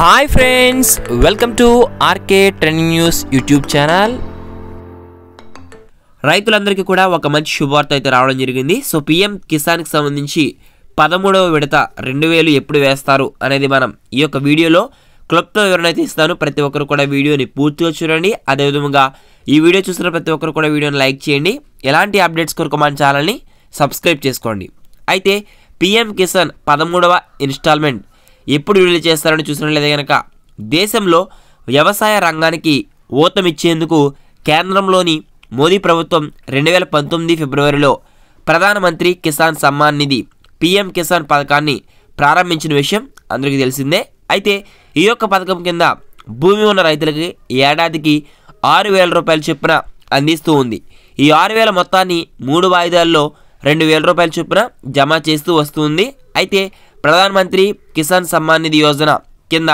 hi friends welcome to RK trending news YouTube channel రైతులందరికీ కూడా ఒక మంచి శుభవార్త అయితే రావడం జరిగింది సో పిఎం కిసాన్కి సంబంధించి పదమూడవ విడత రెండు వేలు ఎప్పుడు వేస్తారు అనేది మనం ఈ యొక్క వీడియోలో క్లుప్త వివరణ అయితే ఇస్తాను ప్రతి ఒక్కరు కూడా వీడియోని పూర్తిగా చూడండి అదేవిధంగా ఈ వీడియో చూసిన ప్రతి ఒక్కరు కూడా వీడియోని లైక్ చేయండి ఎలాంటి అప్డేట్స్ కొరకు మన ఛానల్ని సబ్స్క్రైబ్ చేసుకోండి అయితే పిఎం కిసాన్ పదమూడవ ఇన్స్టాల్మెంట్ ఎప్పుడు విడుదల చేస్తారని చూసినట్లయితే కనుక దేశంలో వ్యవసాయ రంగానికి ఊతమిచ్చేందుకు కేంద్రంలోని మోదీ ప్రభుత్వం రెండు వేల పంతొమ్మిది ఫిబ్రవరిలో ప్రధానమంత్రి కిసాన్ సమ్మాన్ నిధి పిఎం కిసాన్ పథకాన్ని ప్రారంభించిన విషయం అందరికీ తెలిసిందే అయితే ఈ యొక్క పథకం కింద భూమి ఉన్న రైతులకి ఏడాదికి ఆరు వేల రూపాయల చొప్పున అందిస్తూ ఉంది ఈ ఆరు వేల మొత్తాన్ని మూడు వాయిదాల్లో రెండు వేల రూపాయల చొప్పున జమ చేస్తూ వస్తుంది అయితే ప్రధానమంత్రి కిసాన్ సమ్మాన్ నిధి యోజన కింద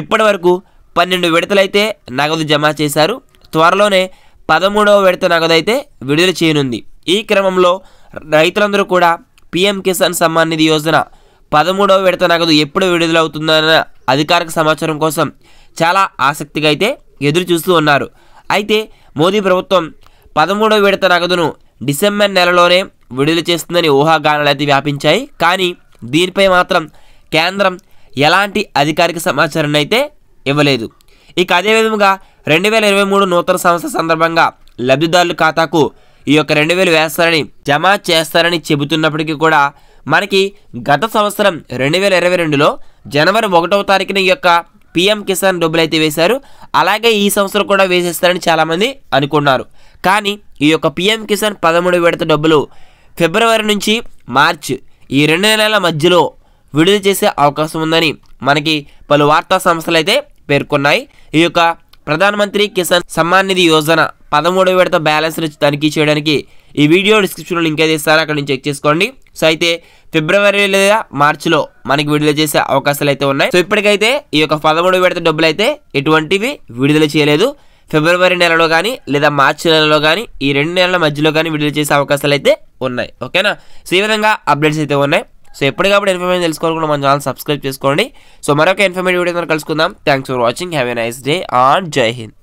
ఇప్పటి వరకు పన్నెండు విడతలైతే నగదు జమ చేశారు త్వరలోనే పదమూడవ విడత నగదు అయితే విడుదల చేయనుంది ఈ క్రమంలో రైతులందరూ కూడా పీఎం కిసాన్ సమ్మాన్ నిధి యోజన పదమూడవ విడత నగదు ఎప్పుడు విడుదలవుతుందన్న అధికారిక సమాచారం కోసం చాలా ఆసక్తిగా అయితే ఎదురు చూస్తూ ఉన్నారు అయితే మోదీ ప్రభుత్వం పదమూడవ విడత నగదును డిసెంబర్ నెలలోనే విడుదల చేస్తుందని ఊహాగానాలు అయితే వ్యాపించాయి కానీ దీనిపై మాత్రం కేంద్రం ఎలాంటి అధికారిక సమాచారం అయితే ఇవ్వలేదు ఇక అదేవిధంగా రెండు వేల ఇరవై మూడు నూతన సంవత్సర సందర్భంగా లబ్ధిదారుల ఖాతాకు ఈ యొక్క రెండు వేలు వేస్తారని జమ చేస్తారని చెబుతున్నప్పటికీ కూడా మనకి గత సంవత్సరం రెండు వేల ఇరవై రెండులో జనవరి ఒకటవ తారీఖున ఈ యొక్క పిఎం కిసాన్ డబ్బులు అయితే వేశారు అలాగే ఈ సంవత్సరం కూడా వేసేస్తారని చాలామంది అనుకున్నారు కానీ ఈ యొక్క పిఎం కిసాన్ పదమూడు విడత డబ్బులు ఫిబ్రవరి నుంచి మార్చ్ ఈ రెండు నెలల మధ్యలో విడుదల చేసే అవకాశం ఉందని మనకి పలు వార్తా సంస్థలు అయితే పేర్కొన్నాయి ఈ యొక్క ప్రధానమంత్రి కిసాన్ సమ్మాన్ నిధి యోజన పదమూడవ విడత బ్యాలెన్స్ తనిఖీ చేయడానికి ఈ వీడియో డిస్క్రిప్షన్లో లింక్ అయితే ఇస్తాను అక్కడ నుంచి చెక్ చేసుకోండి సో అయితే ఫిబ్రవరి లేదా మార్చిలో మనకి విడుదల చేసే అవకాశాలు అయితే ఉన్నాయి సో ఇప్పటికైతే ఈ యొక్క పదమూడు విడత డబ్బులు అయితే ఎటువంటివి విడుదల చేయలేదు ఫిబ్రవరి నెలలో కానీ లేదా మార్చి నెలలో కానీ ఈ రెండు నెలల మధ్యలో కానీ విడుదల చేసే అవకాశాలు అయితే ఉన్నాయి ఓకేనా సో ఈ విధంగా అప్డేట్స్ అయితే ఉన్నాయి సో ఎప్పటికప్పుడు ఇన్ఫర్మేషన్ తెలుసుకోవాలనుకుంటే మన ఛానల్ సబ్స్క్రైబ్ చేసుకోండి సో మరొక ఇన్ఫర్మేటివ్ వీడియో కలుసుకుందాం thanks for watching have a nice day ఆన్ జై హింద్